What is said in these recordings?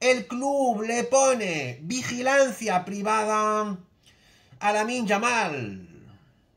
El club le pone vigilancia privada a min Yamal.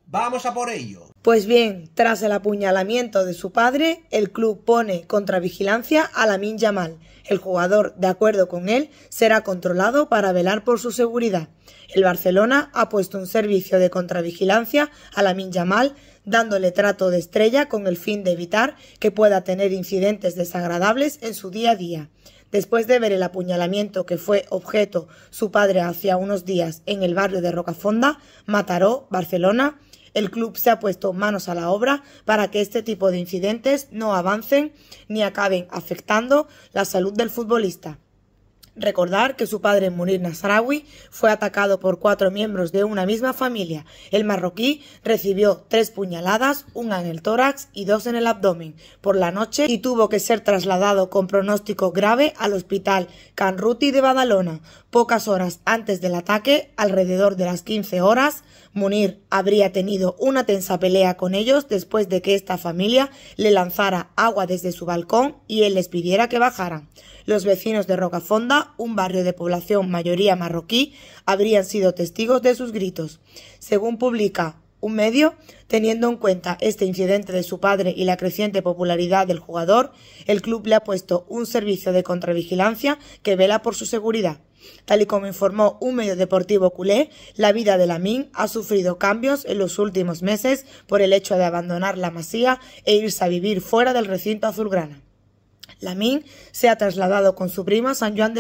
Vamos a por ello. Pues bien, tras el apuñalamiento de su padre, el club pone contravigilancia vigilancia a Lamin Yamal. El jugador, de acuerdo con él, será controlado para velar por su seguridad. El Barcelona ha puesto un servicio de contravigilancia a la Yamal, dándole trato de estrella con el fin de evitar que pueda tener incidentes desagradables en su día a día. Después de ver el apuñalamiento que fue objeto su padre hacía unos días en el barrio de Rocafonda, Mataró, Barcelona, el club se ha puesto manos a la obra para que este tipo de incidentes no avancen ni acaben afectando la salud del futbolista. Recordar que su padre Munir Nasrawi fue atacado por cuatro miembros de una misma familia. El marroquí recibió tres puñaladas, una en el tórax y dos en el abdomen, por la noche y tuvo que ser trasladado con pronóstico grave al hospital Canruti de Badalona. Pocas horas antes del ataque, alrededor de las 15 horas, Munir habría tenido una tensa pelea con ellos después de que esta familia le lanzara agua desde su balcón y él les pidiera que bajaran. Los vecinos de Rocafonda, un barrio de población mayoría marroquí, habrían sido testigos de sus gritos. Según publica un medio, teniendo en cuenta este incidente de su padre y la creciente popularidad del jugador, el club le ha puesto un servicio de contravigilancia que vela por su seguridad. Tal y como informó un medio deportivo culé, la vida de Lamín ha sufrido cambios en los últimos meses por el hecho de abandonar la masía e irse a vivir fuera del recinto azulgrana. Lamin se ha trasladado con su prima a San Juan de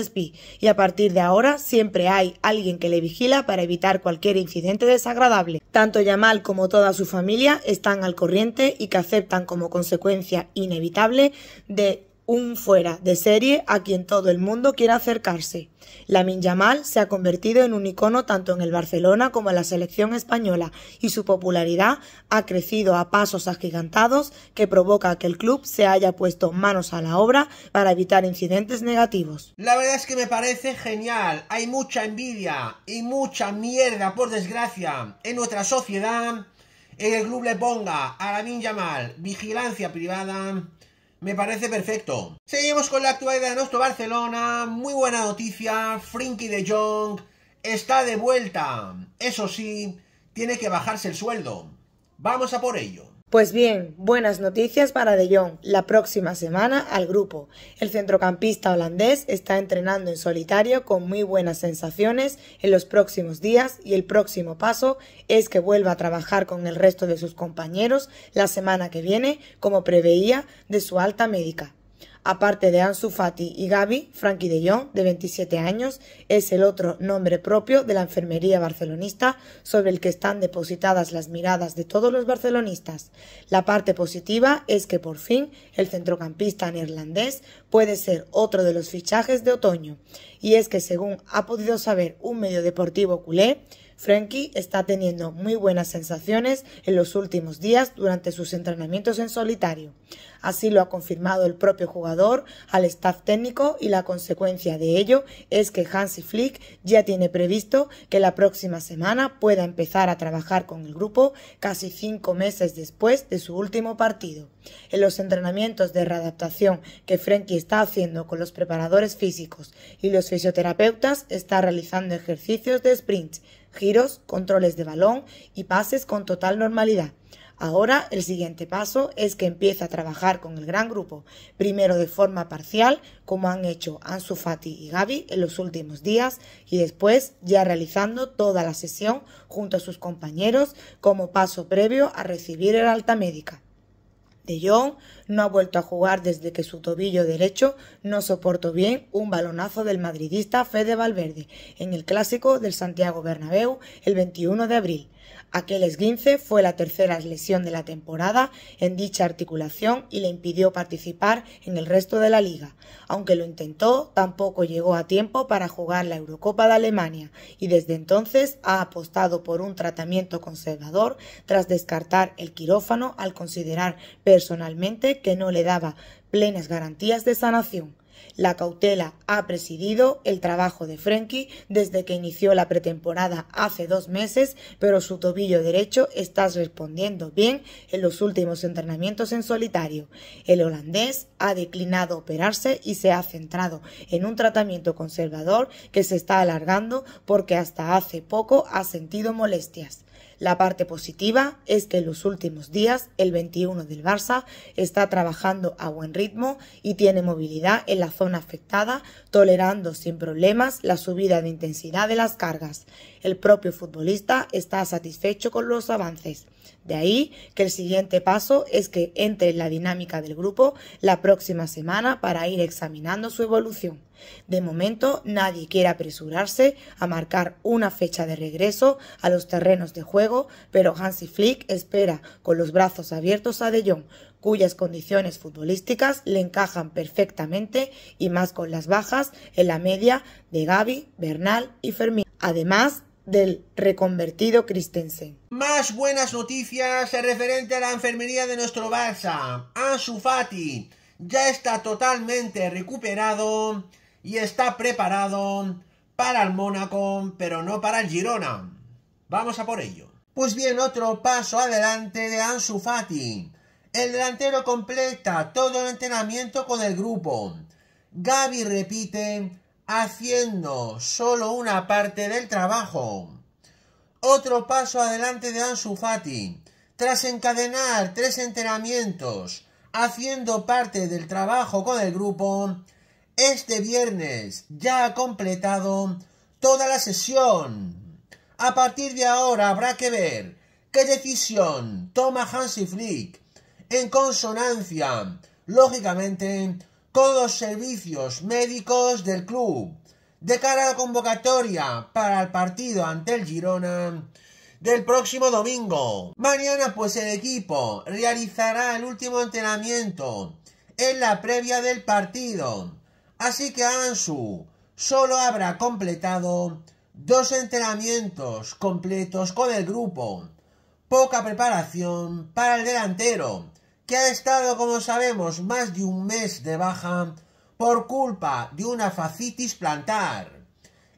y a partir de ahora siempre hay alguien que le vigila para evitar cualquier incidente desagradable. Tanto Yamal como toda su familia están al corriente y que aceptan como consecuencia inevitable de un fuera de serie a quien todo el mundo quiere acercarse. La Minyamal se ha convertido en un icono tanto en el Barcelona como en la selección española y su popularidad ha crecido a pasos agigantados que provoca que el club se haya puesto manos a la obra para evitar incidentes negativos. La verdad es que me parece genial. Hay mucha envidia y mucha mierda, por desgracia, en nuestra sociedad. El club le ponga a la Minyamal vigilancia privada me parece perfecto. Seguimos con la actualidad de nuestro Barcelona. Muy buena noticia. Frinky de Jong está de vuelta. Eso sí, tiene que bajarse el sueldo. Vamos a por ello. Pues bien, buenas noticias para De Jong. La próxima semana al grupo. El centrocampista holandés está entrenando en solitario con muy buenas sensaciones en los próximos días y el próximo paso es que vuelva a trabajar con el resto de sus compañeros la semana que viene, como preveía de su alta médica. Aparte de Ansu Fati y Gaby, Frankie de Jong, de 27 años, es el otro nombre propio de la enfermería barcelonista sobre el que están depositadas las miradas de todos los barcelonistas. La parte positiva es que por fin el centrocampista neerlandés puede ser otro de los fichajes de otoño. Y es que según ha podido saber un medio deportivo culé, Frankie está teniendo muy buenas sensaciones en los últimos días durante sus entrenamientos en solitario. Así lo ha confirmado el propio jugador al staff técnico y la consecuencia de ello es que Hansi Flick ya tiene previsto que la próxima semana pueda empezar a trabajar con el grupo casi cinco meses después de su último partido. En los entrenamientos de readaptación que Frenkie está haciendo con los preparadores físicos y los fisioterapeutas está realizando ejercicios de sprint, giros, controles de balón y pases con total normalidad. Ahora el siguiente paso es que empiece a trabajar con el gran grupo, primero de forma parcial, como han hecho Ansu Fati y Gaby en los últimos días, y después ya realizando toda la sesión junto a sus compañeros como paso previo a recibir el alta médica. De Jong no ha vuelto a jugar desde que su tobillo derecho no soportó bien un balonazo del madridista Fede Valverde en el clásico del Santiago Bernabéu el 21 de abril. Aquel esguince fue la tercera lesión de la temporada en dicha articulación y le impidió participar en el resto de la liga. Aunque lo intentó, tampoco llegó a tiempo para jugar la Eurocopa de Alemania y desde entonces ha apostado por un tratamiento conservador tras descartar el quirófano al considerar personalmente que no le daba plenas garantías de sanación. La cautela ha presidido el trabajo de Frenkie desde que inició la pretemporada hace dos meses, pero su tobillo derecho está respondiendo bien en los últimos entrenamientos en solitario. El holandés ha declinado operarse y se ha centrado en un tratamiento conservador que se está alargando porque hasta hace poco ha sentido molestias. La parte positiva es que en los últimos días el 21 del Barça está trabajando a buen ritmo y tiene movilidad en la zona afectada, tolerando sin problemas la subida de intensidad de las cargas. El propio futbolista está satisfecho con los avances. De ahí que el siguiente paso es que entre en la dinámica del grupo la próxima semana para ir examinando su evolución. De momento, nadie quiere apresurarse a marcar una fecha de regreso a los terrenos de juego, pero Hansi Flick espera con los brazos abiertos a De Jong, cuyas condiciones futbolísticas le encajan perfectamente y más con las bajas en la media de Gaby, Bernal y Fermín. Además, del reconvertido Christensen. Más buenas noticias referente a la enfermería de nuestro Barça. Ansu Fati ya está totalmente recuperado y está preparado para el Mónaco, pero no para el Girona. Vamos a por ello. Pues bien, otro paso adelante de Ansu Fati. El delantero completa todo el entrenamiento con el grupo. Gaby repite haciendo solo una parte del trabajo. Otro paso adelante de Ansu Fati, tras encadenar tres entrenamientos, haciendo parte del trabajo con el grupo, este viernes ya ha completado toda la sesión. A partir de ahora habrá que ver qué decisión toma Hansi Flick en consonancia, lógicamente, con los servicios médicos del club. De cara a la convocatoria para el partido ante el Girona del próximo domingo. Mañana pues el equipo realizará el último entrenamiento en la previa del partido. Así que Ansu solo habrá completado dos entrenamientos completos con el grupo. Poca preparación para el delantero que ha estado, como sabemos, más de un mes de baja por culpa de una facitis plantar.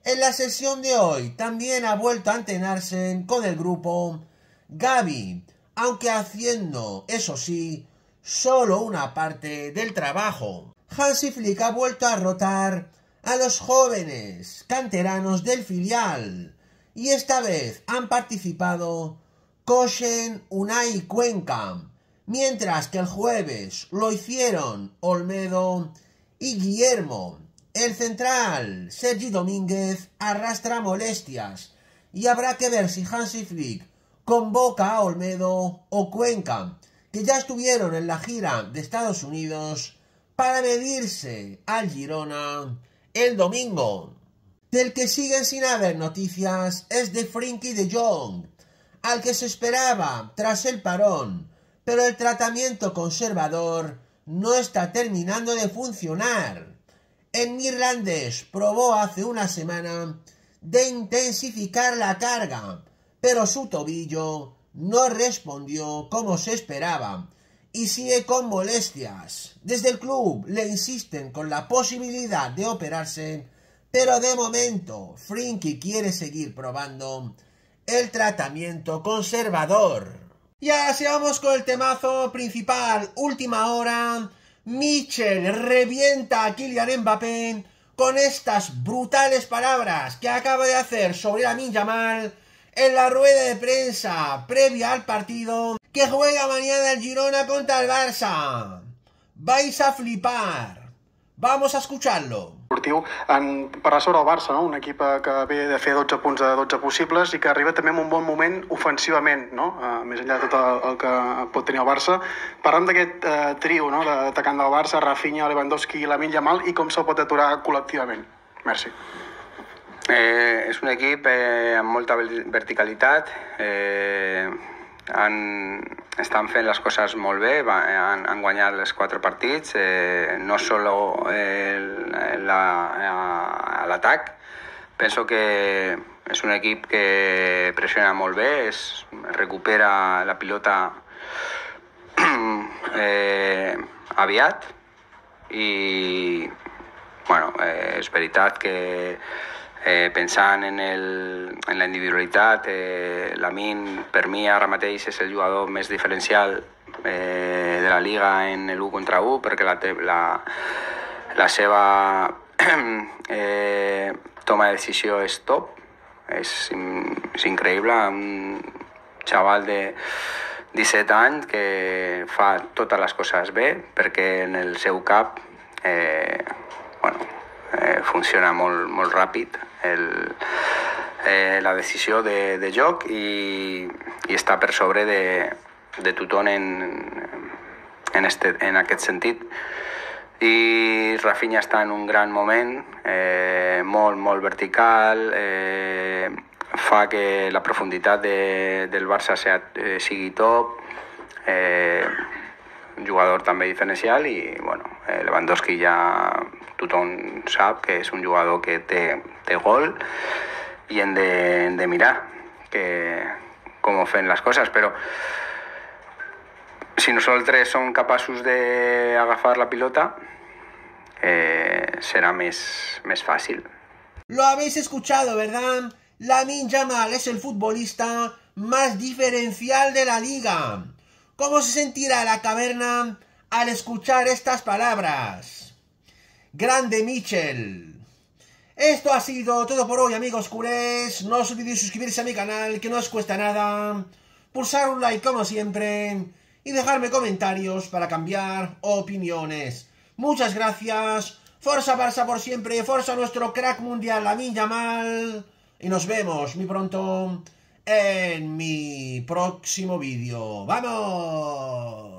En la sesión de hoy también ha vuelto a entrenarse con el grupo Gaby, aunque haciendo, eso sí, solo una parte del trabajo. Hansi Flick ha vuelto a rotar a los jóvenes canteranos del filial y esta vez han participado Koshen, Unai y Cuenca, mientras que el jueves lo hicieron Olmedo y Guillermo. El central, Sergi Domínguez, arrastra molestias y habrá que ver si Hansi Flick convoca a Olmedo o Cuenca, que ya estuvieron en la gira de Estados Unidos para medirse al Girona el domingo. Del que siguen sin haber noticias es de Frinky de Jong, al que se esperaba tras el parón pero el tratamiento conservador no está terminando de funcionar. En Irlandés probó hace una semana de intensificar la carga, pero su tobillo no respondió como se esperaba y sigue con molestias. Desde el club le insisten con la posibilidad de operarse, pero de momento Frinky quiere seguir probando el tratamiento conservador. Y ahora vamos con el temazo principal, última hora. Michel revienta a Kylian Mbappé con estas brutales palabras que acaba de hacer sobre min Yamal en la rueda de prensa previa al partido que juega mañana el Girona contra el Barça. Vais a flipar. Vamos a escucharlo. esportiu en parlar sobre el Barça, no? un equip eh, que ve de fer 12 punts de 12 possibles i que arriba també en un bon moment ofensivament, no? Uh, més enllà de tot el, el que pot tenir el Barça. Parlem d'aquest uh, trio no? d'atacant del Barça, Rafinha, Lewandowski i Lamin Yamal i com se'l pot aturar col·lectivament. Merci. Eh, és un equip eh, amb molta verticalitat, eh, han, estan fent les coses molt bé, han, han guanyat els quatre partits, eh, no solo eh, l'atac, la, penso que és un equip que pressiona molt bé, es recupera la pilota eh, aviat i bueno, eh, és veritat que eh, pensant en, el, en la individualitat, eh, Lamin per mi ara mateix és el jugador més diferencial eh, de la Liga en el contra 1 perquè la, la, la seva eh, toma de decisió és top, és, és increïble, un xaval de 17 anys que fa totes les coses bé perquè en el seu cap eh, bueno, funciona molt, molt ràpid el, eh, la decisió de, de joc i, i està per sobre de, de tothom en, en, este, en aquest sentit. I Rafinha està en un gran moment, eh, molt, molt vertical, eh, fa que la profunditat de, del Barça sea, eh, sigui top, eh, un jugador també diferencial i, bueno, Eh, Lewandowski ya... Tutón sap que es un jugador que te gol Y en de, mirar que, cómo ven las cosas pero si son capaces de... agafar la pilota eh, Será más... Más más fácil. Lo habéis escuchado, ¿verdad? Lamin Mal es el futbolista más diferencial de la liga. ¿Cómo se sentirá la caverna al escuchar estas palabras. Grande Michel. Esto ha sido todo por hoy, amigos culés. No os olvidéis suscribirse a mi canal, que no os cuesta nada. Pulsar un like, como siempre. Y dejarme comentarios para cambiar opiniones. Muchas gracias. Forza Barça por siempre. Forza nuestro crack mundial, La niña mal. Y nos vemos muy pronto en mi próximo vídeo. ¡Vamos!